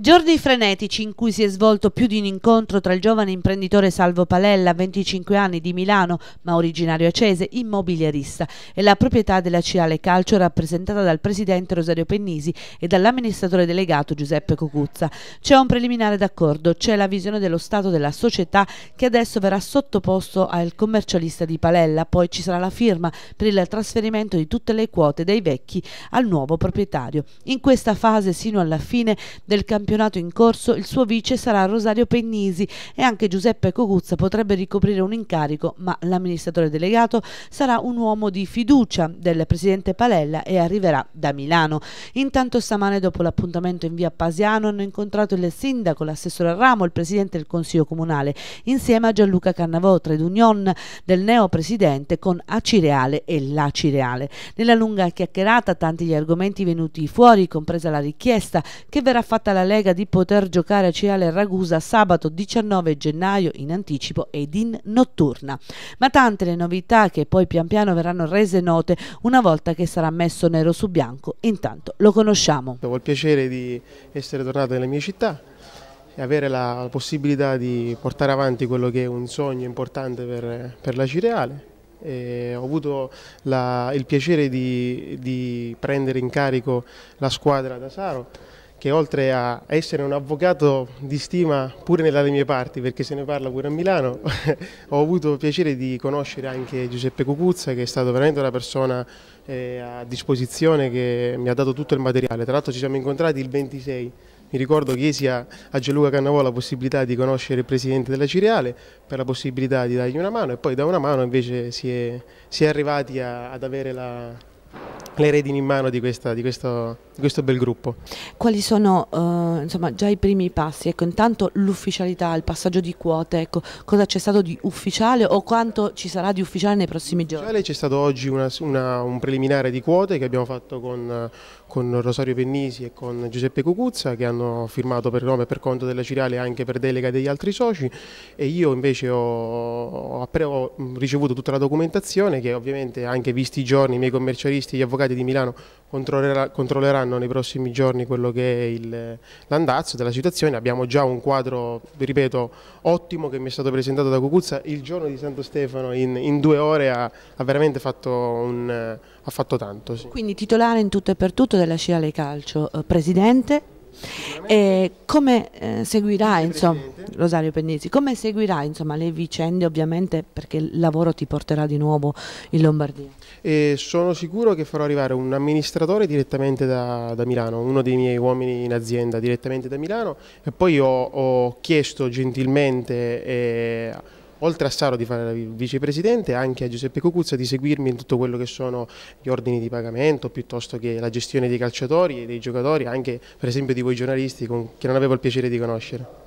Giorni frenetici in cui si è svolto più di un incontro tra il giovane imprenditore Salvo Palella, 25 anni di Milano, ma originario accese, immobiliarista, e la proprietà della Ciale Calcio rappresentata dal presidente Rosario Pennisi e dall'amministratore delegato Giuseppe Cocuzza. C'è un preliminare d'accordo, c'è la visione dello stato della società che adesso verrà sottoposto al commercialista di Palella, poi ci sarà la firma per il trasferimento di tutte le quote dai vecchi al nuovo proprietario. In questa fase, sino alla fine del campionato, campionato in corso il suo vice sarà Rosario Pennisi e anche Giuseppe Coguzza potrebbe ricoprire un incarico, ma l'amministratore delegato sarà un uomo di fiducia del presidente Palella e arriverà da Milano. Intanto stamane dopo l'appuntamento in via Pasiano hanno incontrato il sindaco, l'assessore Ramo, il presidente del Consiglio Comunale, insieme a Gianluca Cannavò, trade union del neo presidente con Acireale e Lacireale. Nella lunga chiacchierata tanti gli argomenti venuti fuori, compresa la richiesta che verrà fatta la legge prega di poter giocare a Ciale Ragusa sabato 19 gennaio in anticipo ed in notturna. Ma tante le novità che poi pian piano verranno rese note una volta che sarà messo nero su bianco. Intanto lo conosciamo. Ho il piacere di essere tornato nella mia città e avere la possibilità di portare avanti quello che è un sogno importante per, per la Cireale. E ho avuto la, il piacere di, di prendere in carico la squadra da Saro che oltre a essere un avvocato di stima pure nelle mie parti, perché se ne parla pure a Milano, ho avuto il piacere di conoscere anche Giuseppe Cucuzza, che è stato veramente una persona eh, a disposizione che mi ha dato tutto il materiale. Tra l'altro ci siamo incontrati il 26 mi ricordo che a, a Gianluca Cannavò la possibilità di conoscere il presidente della Cireale per la possibilità di dargli una mano e poi da una mano invece si è, si è arrivati a, ad avere la, le redini in mano di, questa, di questo di questo bel gruppo. Quali sono eh, insomma, già i primi passi? Ecco, intanto l'ufficialità, il passaggio di quote, ecco, cosa c'è stato di ufficiale o quanto ci sarà di ufficiale nei prossimi giorni? C'è stato oggi una, una, un preliminare di quote che abbiamo fatto con, con Rosario Pennisi e con Giuseppe Cucuzza che hanno firmato per nome e per conto della Ciriale anche per delega degli altri soci e io invece ho, ho ricevuto tutta la documentazione che ovviamente anche visti i giorni i miei commercialisti e gli avvocati di Milano controlleranno saranno nei prossimi giorni quello che è l'andazzo della situazione, abbiamo già un quadro, vi ripeto, ottimo che mi è stato presentato da Cucuzza, il giorno di Santo Stefano in, in due ore ha, ha veramente fatto, un, ha fatto tanto. Sì. Quindi titolare in tutto e per tutto della Sciale Calcio, eh, presidente e eh, come eh, seguirà insomma, Rosario Pennizzi, come seguirà insomma, le vicende ovviamente perché il lavoro ti porterà di nuovo in Lombardia? E eh, sono sicuro che farò arrivare un amministratore direttamente da, da, Milano, uno dei miei uomini in azienda direttamente da Milano e poi ho, ho chiesto gentilmente... Eh, oltre a Saro di fare il vicepresidente, anche a Giuseppe Cucuzza di seguirmi in tutto quello che sono gli ordini di pagamento, piuttosto che la gestione dei calciatori e dei giocatori, anche per esempio di voi giornalisti con, che non avevo il piacere di conoscere.